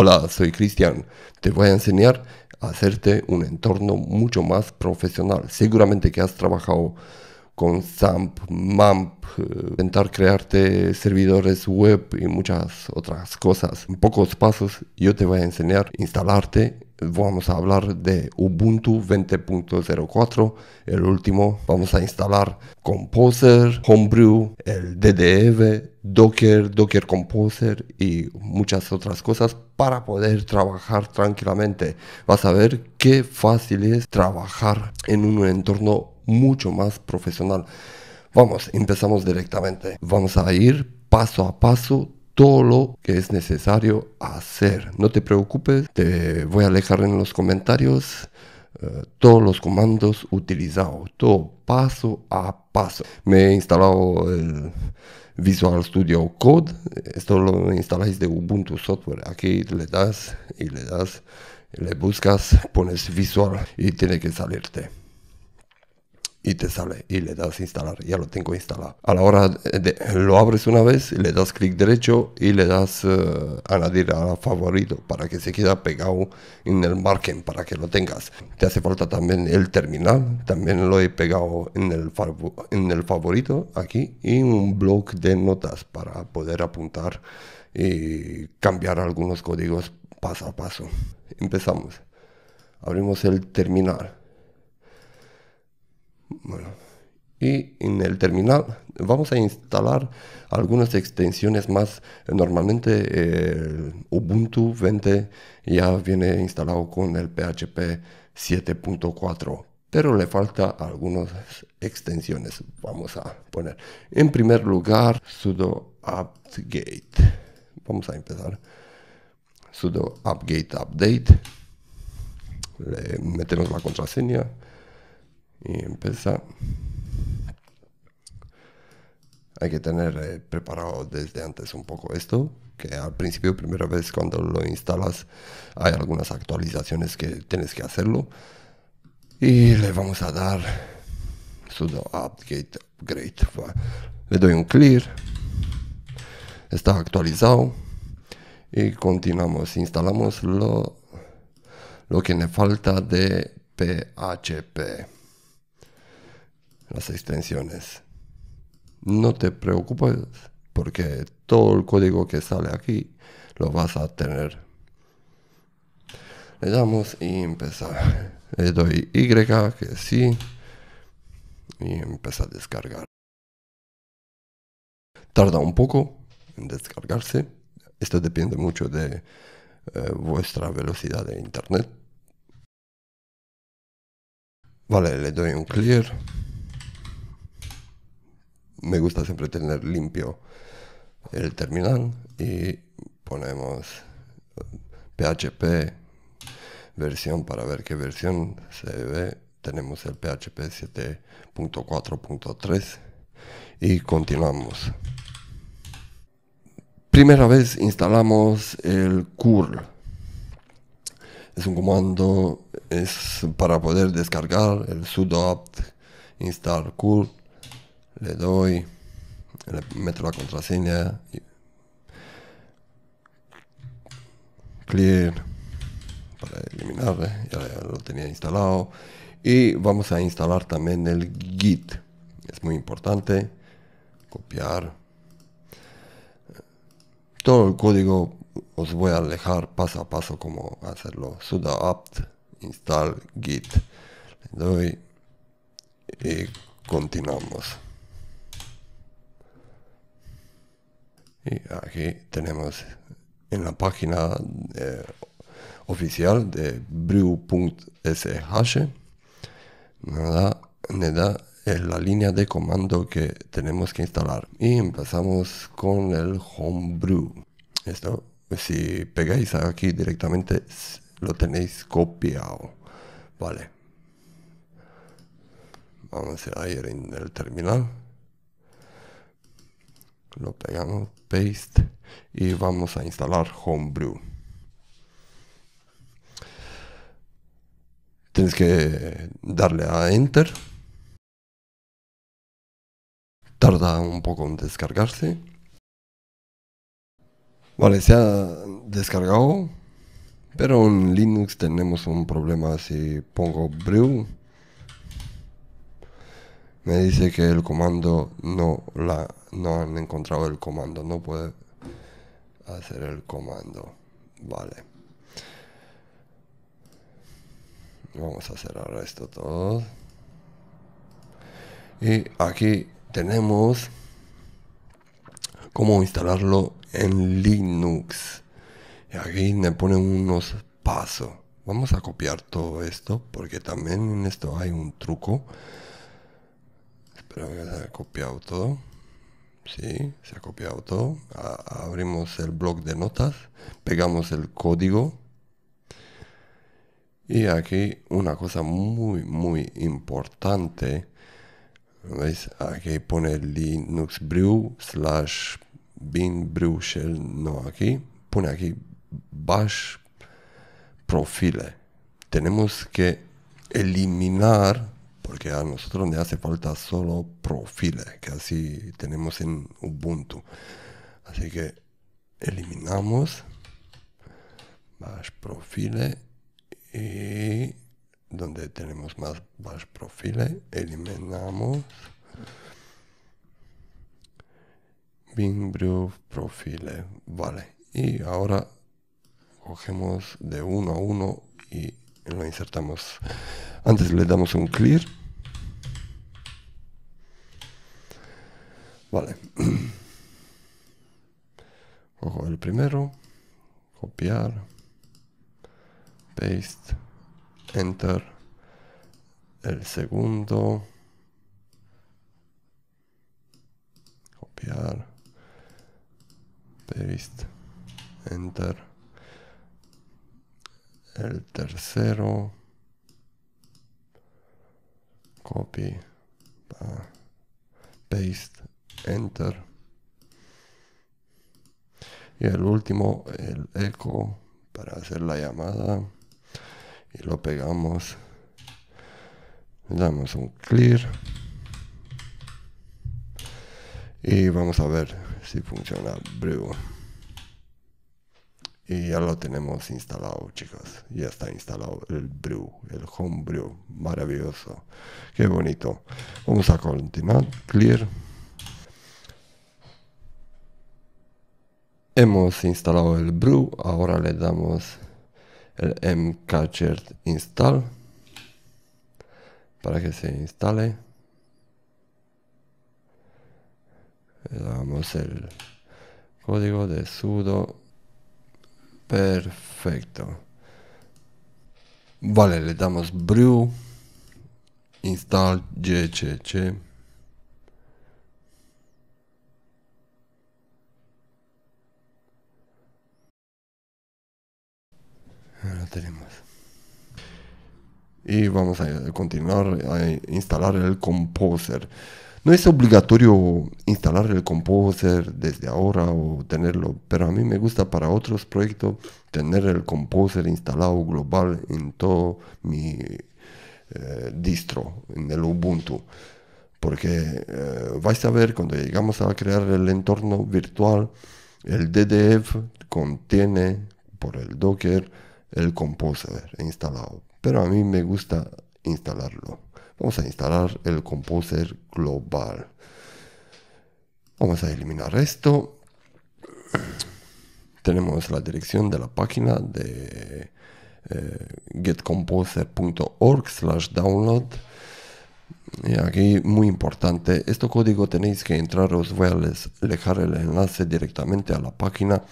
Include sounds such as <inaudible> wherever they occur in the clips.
Hola, soy Cristian. Te voy a enseñar a hacerte un entorno mucho más profesional. Seguramente que has trabajado con SAMP, MAMP, eh, intentar crearte servidores web y muchas otras cosas. En pocos pasos yo te voy a enseñar a instalarte vamos a hablar de Ubuntu 20.04. El último vamos a instalar Composer, Homebrew, el DDEV, Docker, Docker Composer y muchas otras cosas para poder trabajar tranquilamente. Vas a ver qué fácil es trabajar en un entorno mucho más profesional. Vamos, empezamos directamente. Vamos a ir paso a paso todo lo que es necesario hacer. No te preocupes, te voy a dejar en los comentarios eh, todos los comandos utilizados, todo paso a paso. Me he instalado el Visual Studio Code, esto lo instaláis de Ubuntu Software. Aquí le das y le das, le buscas, pones Visual y tiene que salirte y te sale y le das instalar. Ya lo tengo instalado. A la hora de, lo abres una vez, le das clic derecho y le das eh, añadir a favorito para que se quede pegado en el margen para que lo tengas. Te hace falta también el terminal. También lo he pegado en el, en el favorito aquí y un blog de notas para poder apuntar y cambiar algunos códigos paso a paso. Empezamos. Abrimos el terminal bueno, y en el terminal vamos a instalar algunas extensiones más. Normalmente el eh, Ubuntu 20 ya viene instalado con el PHP 7.4, pero le falta algunas extensiones. Vamos a poner en primer lugar sudo apt-get. Vamos a empezar sudo apt-get update. Le metemos la contraseña y empezar. Hay que tener eh, preparado desde antes un poco esto, que al principio, primera vez cuando lo instalas, hay algunas actualizaciones que tienes que hacerlo. Y le vamos a dar sudo update upgrade. Le doy un clear. Está actualizado. Y continuamos. Instalamos lo, lo que me falta de PHP las extensiones. No te preocupes porque todo el código que sale aquí lo vas a tener. Le damos y empezar. Le doy Y que sí y empieza a descargar. Tarda un poco en descargarse. Esto depende mucho de eh, vuestra velocidad de internet. Vale, le doy un clear me gusta siempre tener limpio el terminal y ponemos PHP eh, versión para ver qué versión se ve. Tenemos el PHP 7.4.3 y continuamos. Primera vez instalamos el curl. Es un comando es para poder descargar el sudo apt install curl le doy, le meto la contraseña, clear para eliminar, ¿eh? ya lo tenía instalado y vamos a instalar también el git, es muy importante, copiar todo el código os voy a alejar paso a paso como hacerlo sudo apt install git le doy y continuamos aquí tenemos en la página eh, oficial de brew.sh me da eh, la línea de comando que tenemos que instalar y empezamos con el homebrew esto si pegáis aquí directamente lo tenéis copiado vale vamos a ir en el terminal lo pegamos, paste y vamos a instalar Homebrew. Tienes que darle a Enter. Tarda un poco en descargarse. Vale, se ha descargado. Pero en Linux tenemos un problema si pongo brew. Me dice que el comando no la no han encontrado el comando, no puede hacer el comando. Vale. Vamos a cerrar esto todo. Y aquí tenemos cómo instalarlo en Linux. Y aquí me ponen unos pasos. Vamos a copiar todo esto porque también en esto hay un truco. Espero que haya copiado todo. Sí, se ha copiado todo. abrimos el blog de notas, pegamos el código. Y aquí una cosa muy, muy importante. ¿Veis? Aquí pone Linux Brew slash bin brew shell. No, aquí pone aquí bash profile. Tenemos que eliminar porque a nosotros le hace falta solo perfiles, que así tenemos en Ubuntu. Así que eliminamos más Profile. y donde tenemos más, más Profile, eliminamos Bingbrew Profile. vale. Y ahora cogemos de uno a uno y lo insertamos. Antes le damos un clear Vale. Cojo <clears throat> el primero, copiar, paste, enter. El segundo, copiar, paste, enter. El tercero, copy, paste, enter y el último el eco para hacer la llamada y lo pegamos damos un clear y vamos a ver si funciona Brew y ya lo tenemos instalado chicos ya está instalado el brew el home brew maravilloso qué bonito vamos a continuar clear hemos instalado el brew ahora le damos el mcatcher install para que se instale le damos el código de sudo perfecto vale le damos brew install gcc tenemos. Y vamos a continuar a instalar el composer. No es obligatorio instalar el composer desde ahora o tenerlo, pero a mí me gusta para otros proyectos tener el composer instalado global en todo mi eh, distro, en el Ubuntu. Porque eh, vais a ver cuando llegamos a crear el entorno virtual, el DDF contiene por el Docker el composer instalado. Pero a mí me gusta instalarlo. Vamos a instalar el composer global. Vamos a eliminar esto. <clears throat> Tenemos la dirección de la página de eh, getcomposer.org slash download. Y aquí muy importante, este código tenéis que entrar, os voy a dejar el enlace directamente a la página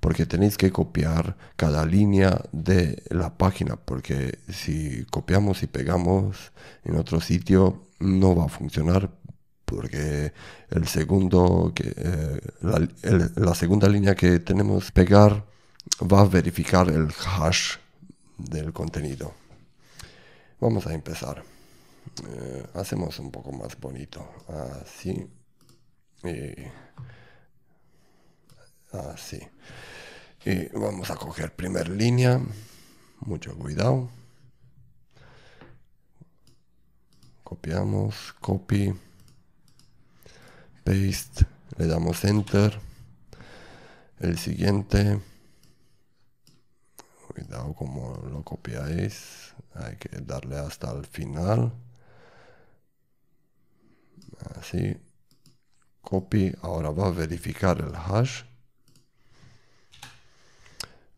porque tenéis que copiar cada línea de la página, porque si copiamos y pegamos en otro sitio no va a funcionar porque el segundo que, eh, la, segunda línea que tenemos pegar va a verificar el hash del contenido. Vamos a empezar. Eh, hacemos un poco más bonito. Así. Y Así. Ah, y vamos a coger primer línea. Mucho cuidado. Copiamos, copy, paste, le damos enter. El siguiente. Cuidado como lo copiáis. Hay que darle hasta el final. Así. Copy. Ahora va a verificar el hash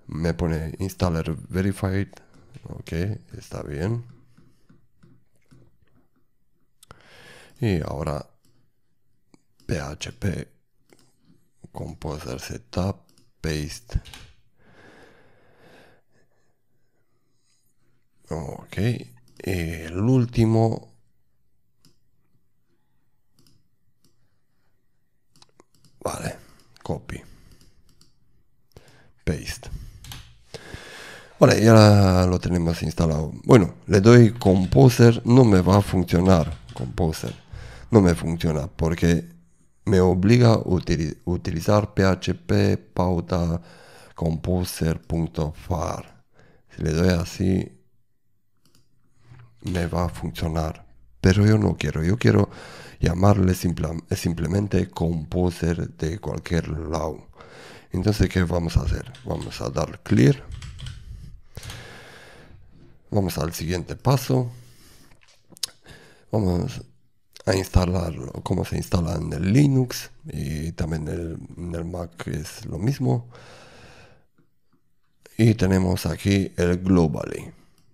me pone installer verified. Ok, está bien. Y ahora php composer setup paste. Ok, y el último Vale, ya lo tenemos instalado. Bueno, le doy Composer, no me va a funcionar Composer. No me funciona porque me obliga a utilizar PHP pauta composer.far. Si le doy así, me va a funcionar. Pero yo no quiero, yo quiero llamarle simplemente composer de cualquier lado. Entonces, ¿qué vamos a hacer? Vamos a dar clear. Vamos al siguiente paso. Vamos a instalarlo, como se instala en el Linux y también en el Mac es lo mismo. Y tenemos aquí el Globally,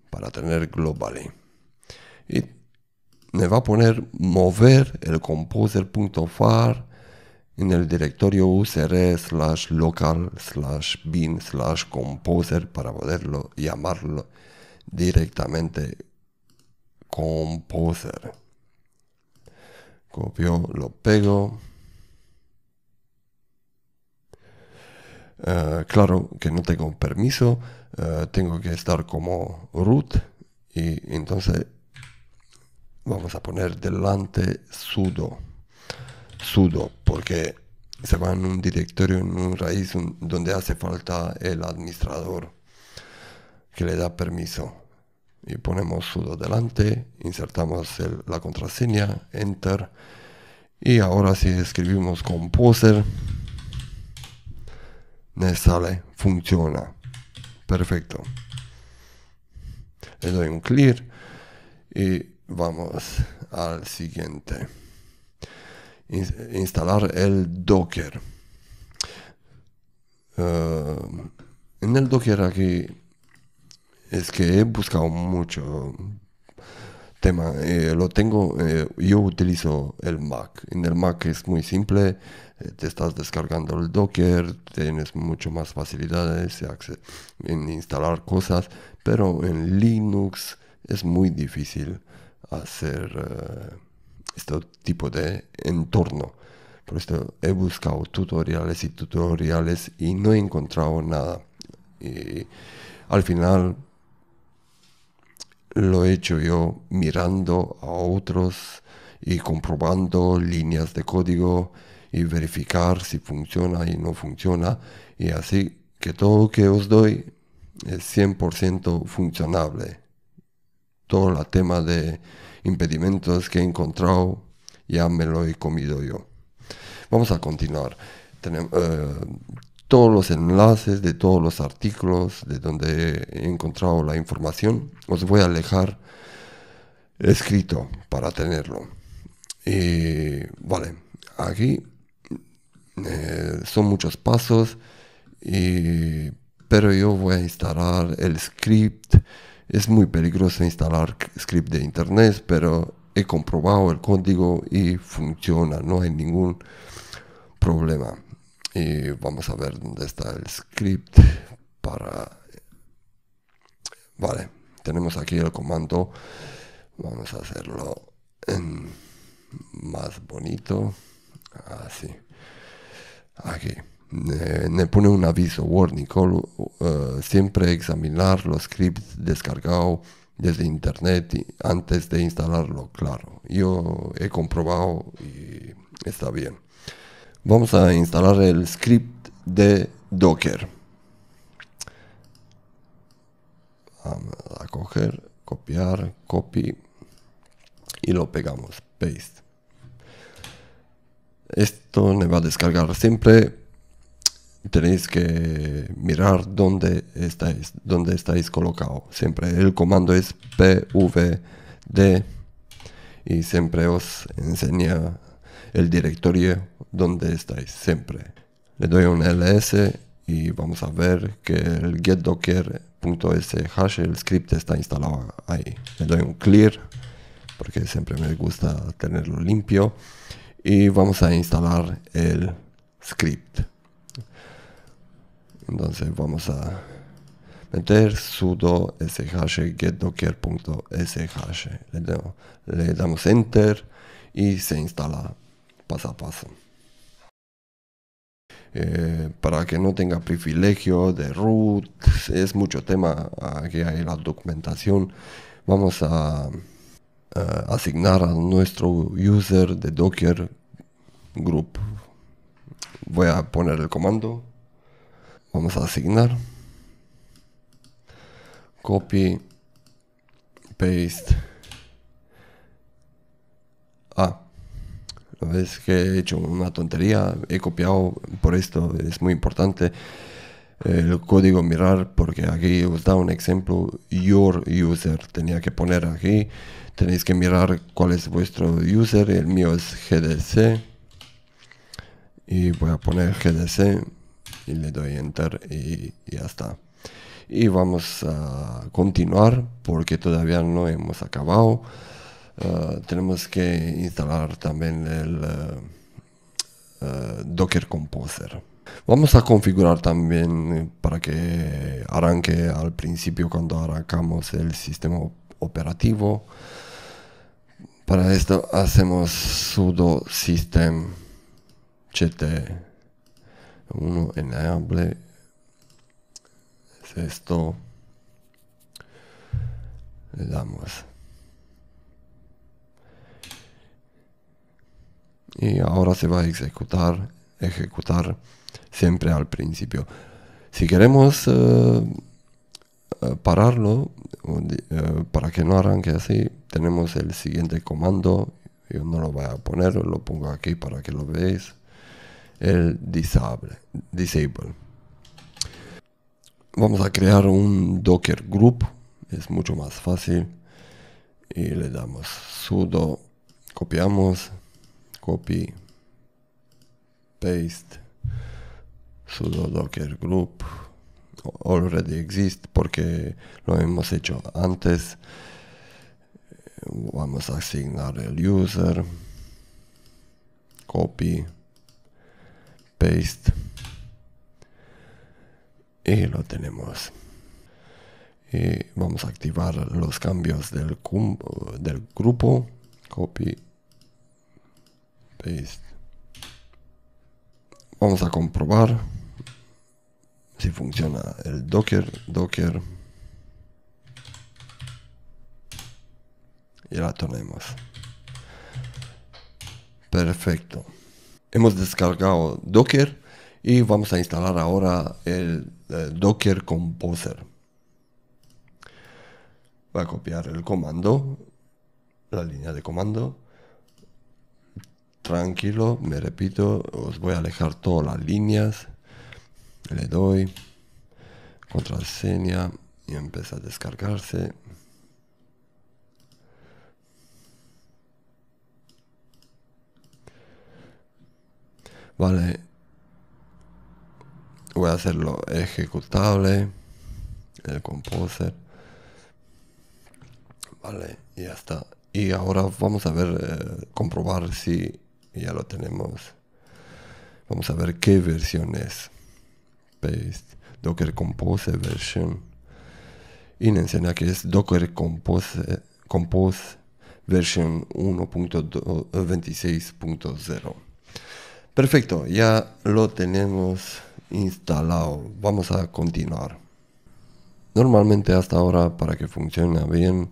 para tener Globally. Y me va a poner mover el composer.far en el directorio user slash local slash bin slash composer para poderlo llamarlo directamente Composer. Copio, lo pego. Eh, claro que no tengo permiso, eh, tengo que estar como root y entonces vamos a poner delante sudo, sudo, porque se va en un directorio, en un raíz donde hace falta el administrador que le da permiso. Y ponemos sudo delante, insertamos la contraseña, enter. Y ahora si escribimos composer, me sale, funciona. Perfecto. Le doy un clear y vamos al siguiente. Instalar el Docker. Eh, en el Docker aquí es que he buscado mucho tema. Eh, lo tengo, eh, yo utilizo el Mac. En el Mac es muy simple, eh, te estás descargando el Docker, tienes mucho más facilidades en instalar cosas, pero en Linux es muy difícil hacer este tipo de entorno. Por esto he buscado tutoriales y tutoriales y no he encontrado nada. Y al final lo he hecho yo mirando a otros y comprobando líneas de código y verificar si funciona y no funciona. Y así que todo lo que os doy es 100% funcionable. Todo el tema de impedimentos que he encontrado ya me lo he comido yo. Vamos a continuar. Tenemos. Eh, todos los enlaces de todos los artículos de donde he encontrado la información. Os voy a dejar escrito para tenerlo. Y vale, aquí eh, son muchos pasos, y, pero yo voy a instalar el script. Es muy peligroso instalar script de internet, pero he comprobado el código y funciona, no hay ningún problema vamos a ver dónde está el script para vale tenemos aquí el comando vamos a hacerlo en más bonito así aquí me pone un aviso warning call, eh, siempre examinar los scripts descargados desde internet antes de instalarlo claro yo he comprobado y está bien vamos a instalar el script de Docker. Vamos a coger, copiar, copy y lo pegamos, paste. Esto me va a descargar siempre. Tenéis que mirar dónde estáis, dónde estáis colocado. Siempre el comando es pvd y siempre os enseña el directorio donde estáis siempre. Le doy un ls y vamos a ver que el getdocker.sh, el script está instalado ahí. Le doy un clear porque siempre me gusta tenerlo limpio y vamos a instalar el script. Entonces vamos a meter sudo sh getdocker.sh. Le, le damos enter y se instala paso a paso. Eh, para que no tenga privilegio de root, es mucho tema que hay la documentación. Vamos a asignar a nuestro user de Docker group. Voy a poner el comando. Vamos a asignar. Copy, paste es que he hecho una tontería, he copiado por esto, es muy importante el código mirar porque aquí os da un ejemplo your user tenía que poner aquí tenéis que mirar cuál es vuestro user el mío es gdc y voy a poner gdc y le doy enter y ya está y vamos a continuar porque todavía no hemos acabado eh, tenemos que instalar también el eh, eh, Docker Composer. Vamos a configurar también para que arranque al principio cuando arrancamos el sistema operativo. Para esto hacemos sudo system ct1 enable. Es esto. Le damos y ahora se va a ejecutar, ejecutar siempre al principio. Si queremos eh, eh, pararlo eh, para que no arranque así, tenemos el siguiente comando. Yo no lo voy a poner, lo pongo aquí para que lo veáis. El disable, disable. Vamos a crear un Docker group, es mucho más fácil. Y le damos sudo, copiamos copy, paste, sudo docker group, already exist porque lo hemos hecho antes. Vamos a asignar el user, copy, paste y lo tenemos. Y vamos a activar los cambios del, del grupo, copy, este, vamos a comprobar si funciona el docker, docker. Y la tenemos. Perfecto. Hemos descargado docker y vamos a instalar ahora el, el eh, docker composer. Voy a copiar el comando, la línea de comando tranquilo, me repito, os voy a alejar todas las líneas, le doy contraseña y empieza a descargarse. Vale, voy a hacerlo ejecutable, el composer. Vale, ya está. Y ahora vamos a ver, eh, comprobar si ya lo tenemos. Vamos a ver qué versión es. Paste. Docker Compose version. Y nos enseña que es Docker Compose, Compose version 1.26.0. Perfecto, ya lo tenemos instalado. Vamos a continuar. Normalmente hasta ahora para que funcione bien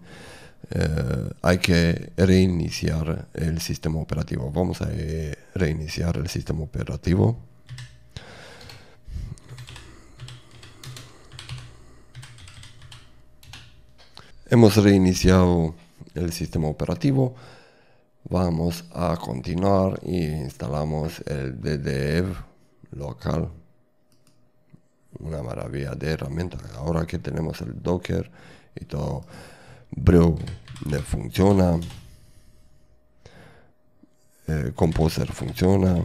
eh, hay que reiniciar el sistema operativo. Vamos a eh, reiniciar el sistema operativo. Hemos reiniciado el sistema operativo. Vamos a continuar e instalamos el DDEV local. Una maravilla de herramienta. Ahora que tenemos el Docker y todo le funciona eh, Composer funciona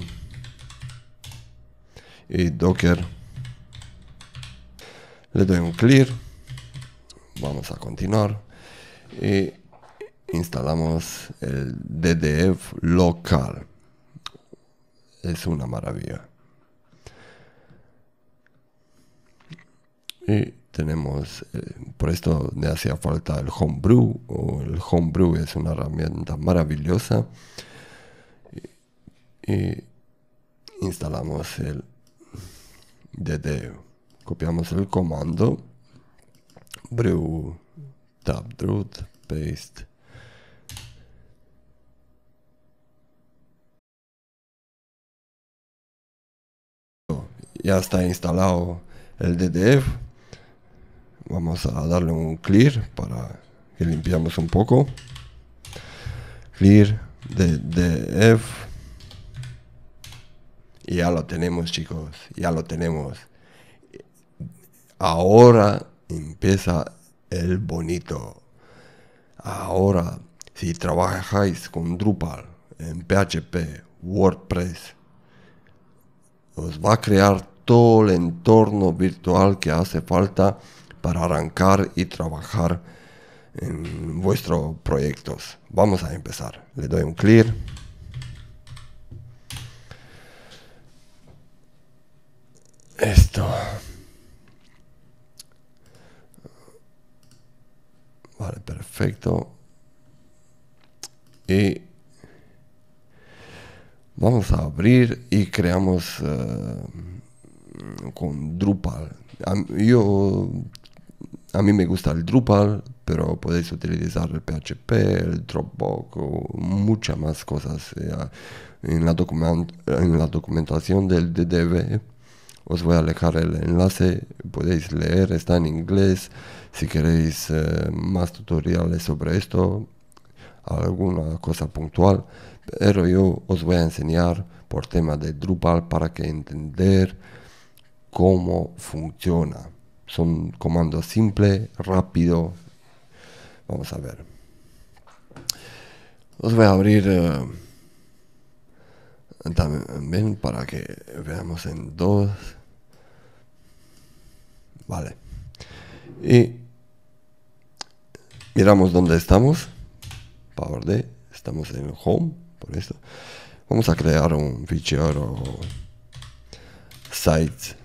y Docker. Le doy un clear, vamos a continuar y instalamos el DDF local. Es una maravilla. Y tenemos, eh, por esto me hacía falta el homebrew, o el homebrew es una herramienta maravillosa. Y, instalamos el DD, copiamos el comando brew tab paste ya está instalado el DDF vamos a darle un clear para que limpiamos un poco clear de, de f y ya lo tenemos chicos ya lo tenemos ahora empieza el bonito ahora si trabajáis con Drupal en PHP WordPress os va a crear todo el entorno virtual que hace falta para arrancar y trabajar en vuestros proyectos. Vamos a empezar. Le doy un clear. Esto. Vale, perfecto. Y vamos a abrir y creamos eh, con Drupal. Yo a mí me gusta el Drupal, pero podéis utilizar el PHP, el Dropbox, o muchas más cosas. Eh, en la, documentación del DDB os voy a dejar el enlace, podéis leer, está en inglés. Si queréis eh, más tutoriales sobre esto, alguna cosa puntual, pero yo os voy a enseñar por tema de Drupal para que entender cómo funciona. Son comandos simples, rápido. Vamos a ver. os voy a abrir eh, también para que veamos en dos. Vale. Y miramos dónde estamos. Power D. Estamos en Home, por eso. Vamos a crear un fichero site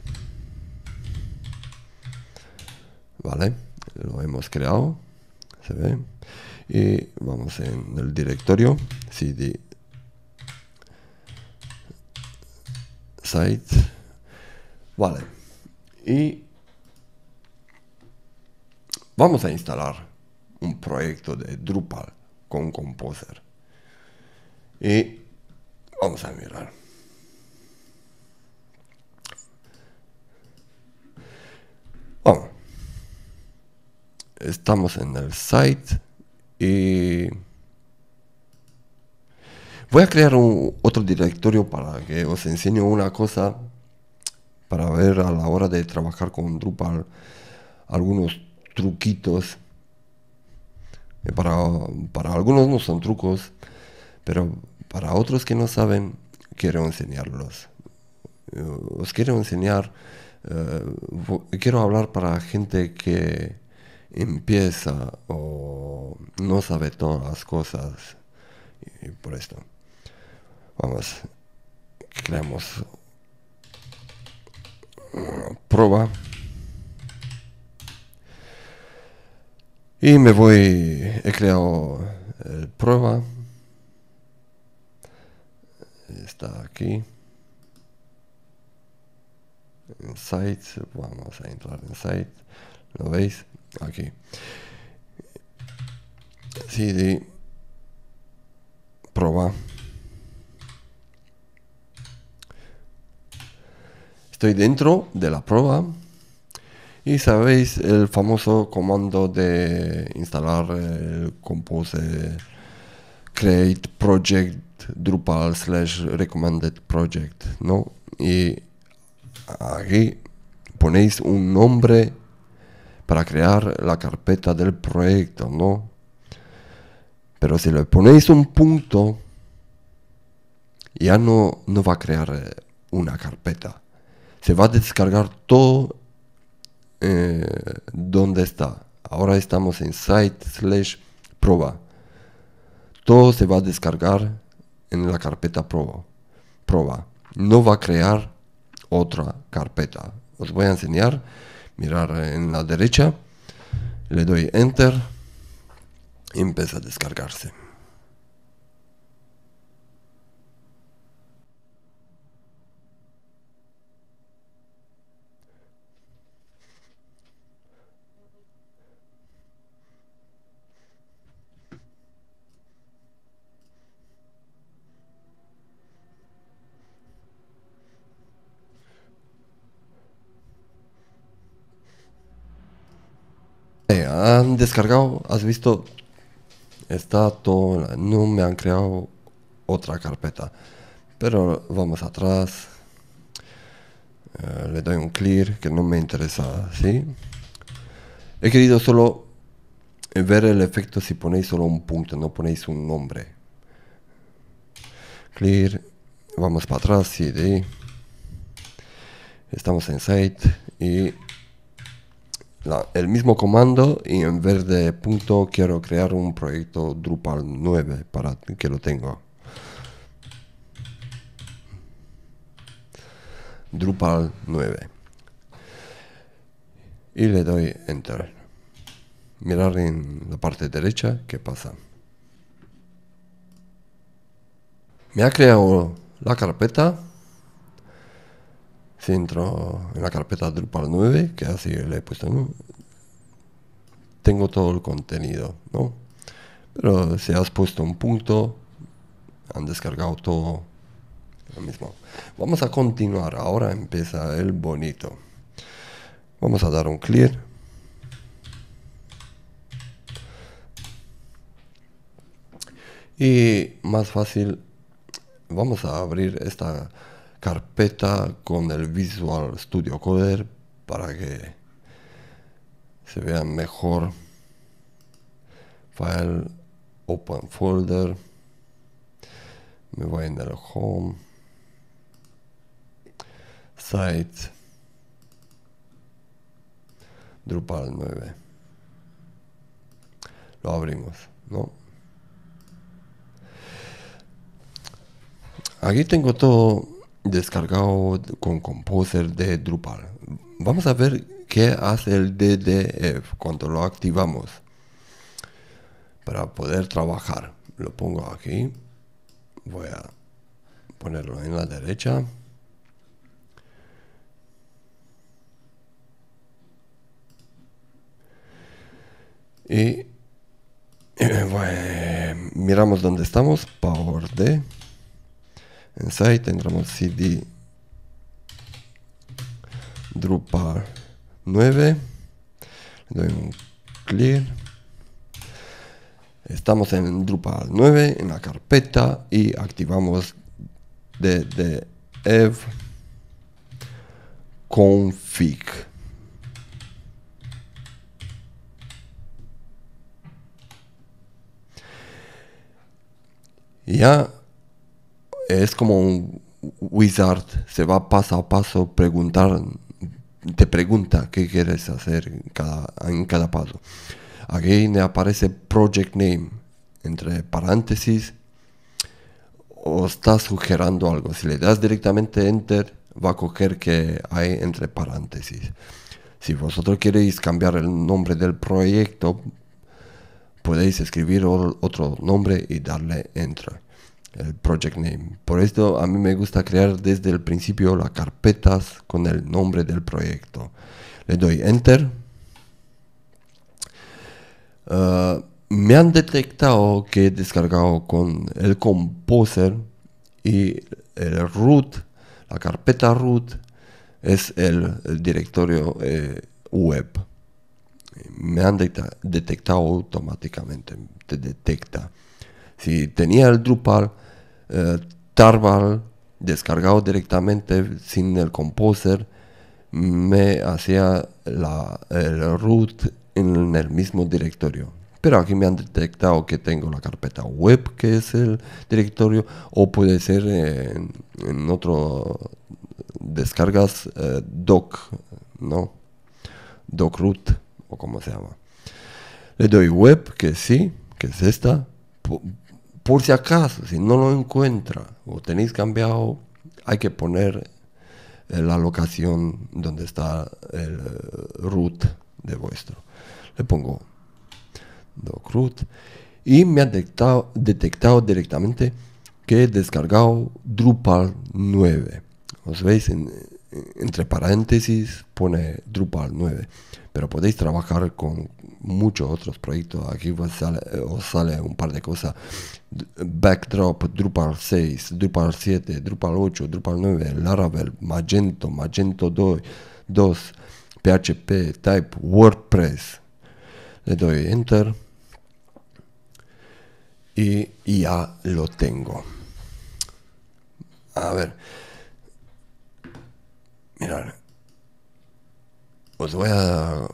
Vale, lo hemos creado, se ve. Y vamos en el directorio cd site. Vale, y vamos a instalar un proyecto de Drupal con Composer. Y vamos a mirar. Estamos en el site y voy a crear un, otro directorio para que os enseñe una cosa para ver a la hora de trabajar con Drupal algunos truquitos. Eh, para, para algunos no son trucos, pero para otros que no saben, quiero enseñarlos. Eh, os quiero enseñar, eh, quiero hablar para gente que empieza o no sabe todas las cosas y por esto vamos creamos prueba y me voy he creado eh, prueba está aquí en sites, vamos a entrar en site lo veis Aquí. sí Proba. Estoy dentro de la prueba. Y sabéis el famoso comando de instalar el compose create project drupal slash recommended project, ¿no? Y aquí ponéis un nombre para crear la carpeta del proyecto, ¿no? Pero si le ponéis un punto, ya no, no va a crear eh, una carpeta. Se va a descargar todo eh, donde está. Ahora estamos en site slash proba. Todo se va a descargar en la carpeta prueba. proba. No va a crear otra carpeta. Os voy a enseñar mirar en la derecha, le doy enter y empieza a descargarse. han descargado, has visto, está todo, no me han creado otra carpeta. Pero vamos atrás, eh, le doy un clear que no me interesa, ¿sí? He querido solo ver el efecto si ponéis solo un punto, no ponéis un nombre. Clear, vamos para atrás, CD. Estamos en site y el mismo comando y en vez de punto quiero crear un proyecto Drupal 9 para que lo tengo. Drupal 9. Y le doy Enter. Mirar en la parte derecha qué pasa. Me ha creado la carpeta Centro en la carpeta Drupal 9, que así le he puesto, Tengo todo el contenido, ¿no? Pero si has puesto un punto, han descargado todo lo mismo. Vamos a continuar, ahora empieza el bonito. Vamos a dar un clear. Y más fácil, vamos a abrir esta carpeta con el Visual Studio Coder para que se vea mejor. File, Open Folder. Me voy en el Home. Site. Drupal 9. Lo abrimos, ¿no? Aquí tengo todo descargado con Composer de Drupal. Vamos a ver qué hace el DDF cuando lo activamos para poder trabajar. Lo pongo aquí. Voy a ponerlo en la derecha. Y <clears throat> bueno, miramos dónde estamos. Power D en site, tendremos cd Drupal 9, le doy un clear. Estamos en Drupal 9, en la carpeta y activamos ddev config. Ya es como un wizard, se va paso a paso, preguntar, te pregunta qué quieres hacer en cada, paso. Aquí me aparece project name, entre paréntesis, o está sugeriendo algo. Si le das directamente enter, va a coger que hay entre paréntesis. Si vosotros queréis cambiar el nombre del proyecto, podéis escribir otro nombre y darle enter el project name. Por esto a mí me gusta crear desde el principio las carpetas con el nombre del proyecto. Le doy enter. Ah, me han detectado que he descargado con el composer y el root, la carpeta root es el, directorio eh, web. Me han detectado automáticamente, te detecta. Si tenía el Drupal eh, Tarball, descargado directamente sin el composer, me hacía la, el root en el mismo directorio. Pero aquí me han detectado que tengo la carpeta web, que es el directorio, o puede ser en, otro descargas eh, doc, ¿no? Doc root, o como se llama. Le doy web, que sí, que es esta. Por si acaso, si no lo encuentra o tenéis cambiado, hay que poner eh, la locación donde está el eh, root de vuestro. Le pongo doc root y me ha detectado, detectado directamente que he descargado Drupal 9. Os veis en, eh, entre paréntesis pone Drupal 9, pero podéis trabajar con muchos otros proyectos. Aquí os sale, eh, os sale un par de cosas. Backdrop, Drupal 6, Drupal 7, Drupal 8, Drupal 9, Laravel, Magento, Magento 2, 2 PHP, Type, WordPress. Le doy Enter y ya lo tengo. A ver. Mirad, os voy a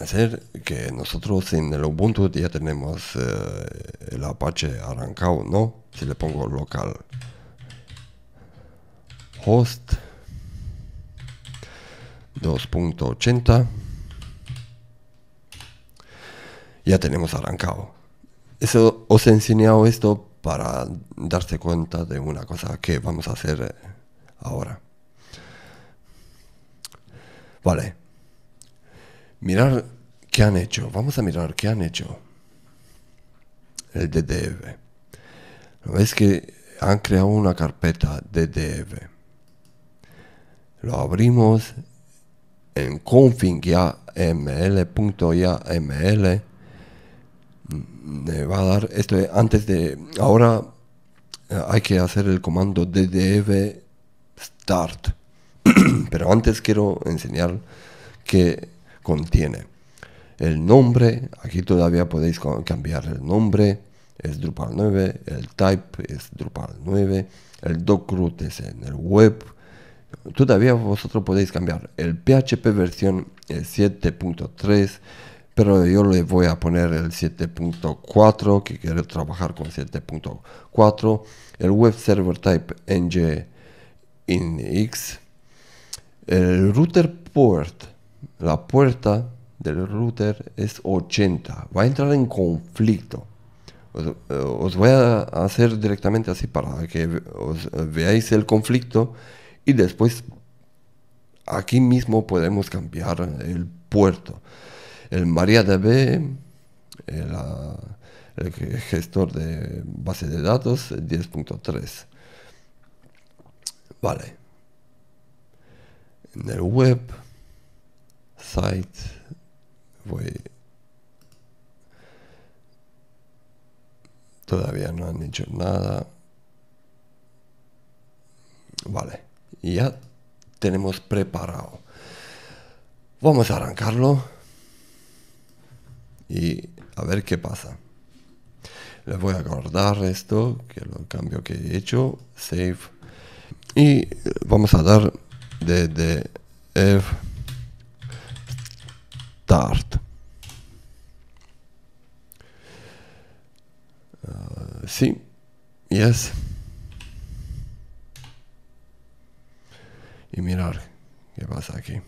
hacer que nosotros en el Ubuntu ya tenemos eh, el Apache arrancado, ¿no? Si le pongo local host 2.80 ya tenemos arrancado. Eso os he enseñado esto para darse cuenta de una cosa que vamos a hacer ahora. Vale. Mirar qué han hecho. Vamos a mirar qué han hecho. El DDV. Ves que han creado una carpeta DDF. Lo abrimos en config.yaml.yaml. Me va a dar esto eh, antes de ahora eh, hay que hacer el comando DDF start <clears throat> Pero antes quiero enseñar que contiene el nombre. Aquí todavía podéis cambiar el nombre. Es Drupal 9. El type es Drupal 9. El doc root es en el web. Todavía vosotros podéis cambiar. El PHP versión es 7.3 pero yo le voy a poner el 7.4 que quiero trabajar con 7.4 el web server type ng el router port, la puerta del router es 80. Va a entrar en conflicto. Eh, os, voy a hacer directamente así para que eh, veáis el conflicto y después aquí mismo podemos cambiar el puerto. El MariaDB, el, ah, el gestor de base de datos 10.3. Vale en el web site voy todavía no han hecho nada vale ya tenemos preparado vamos a arrancarlo y a ver qué pasa les voy a guardar esto que lo cambio que he hecho save y vamos a dar de eh, start tart ah, sí yes y mirar qué pasa aquí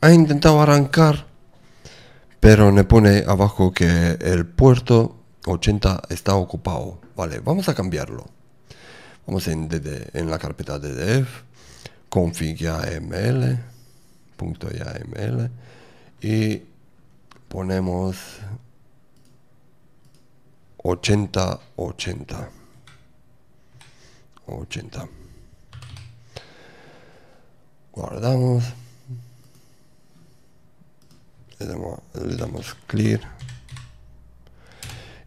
ha intentado arrancar pero me pone abajo que el puerto 80 está ocupado. Vale, vamos a cambiarlo. Vamos en, DD, en la carpeta ddf, config ml punto y ponemos 80, 80. 80. Guardamos. Le damos, le damos clear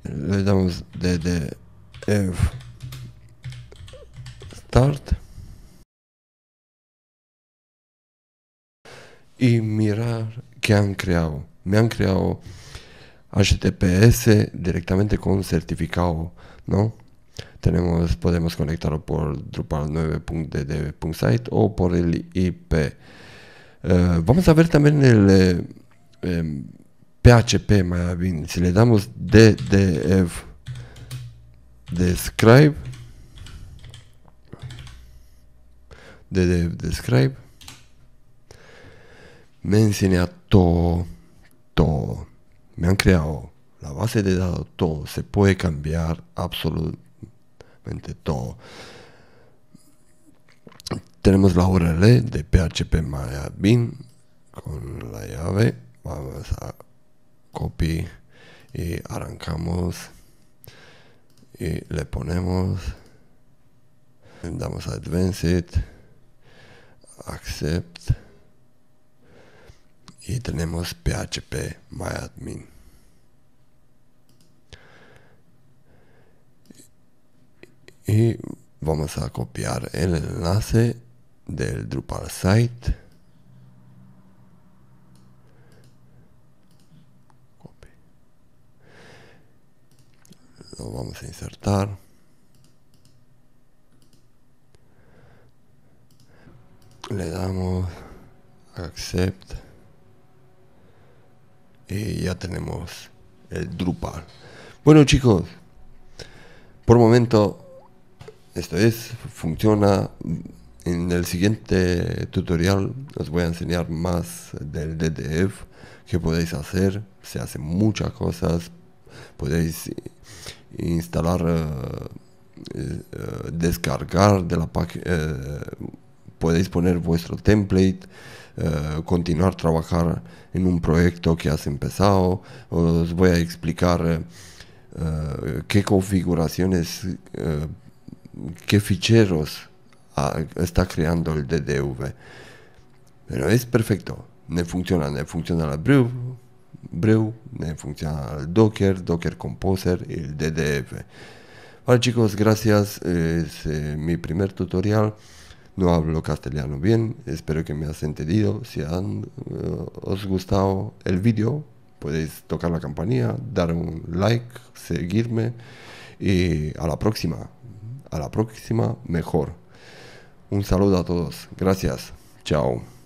le damos dd f eh, start y mirar que han creado me han creado https directamente con certificado no tenemos podemos conectarlo por drupal site o por el ip eh, vamos a ver también el eh, em, PHP MyAdmin. Si le damos DDF describe DDF describe me enseña todo, todo. Me han creado la base de datos, todo. Se puede cambiar absolutamente todo. Tenemos la URL de PHP MyAdmin con la llave. Vamos a copy y arrancamos y le ponemos damos a advanced accept y tenemos php myadmin y vamos a copiar el enlace del Drupal site vamos a insertar. Le damos accept y ya tenemos el Drupal. Bueno chicos, por momento esto es, funciona. En el siguiente tutorial os voy a enseñar más del DTF que podéis hacer. Se hacen muchas cosas. Podéis instalar, eh, eh, descargar de la página eh, podéis poner vuestro template, continuar trabajar en un proyecto que has empezado. Os voy a explicar qué configuraciones, qué ficheros ah, está creando el DDV. Pero es perfecto. Me funciona, me funciona la brew, Brew, en función Docker, Docker Composer y el DDF. Vale chicos, gracias, es eh, mi primer tutorial. No hablo castellano bien, espero que me has entendido. Si eh, os gustado el vídeo, podéis tocar la campanilla, dar un like, seguirme y a la próxima, a la próxima mejor. Un saludo a todos, gracias, chao.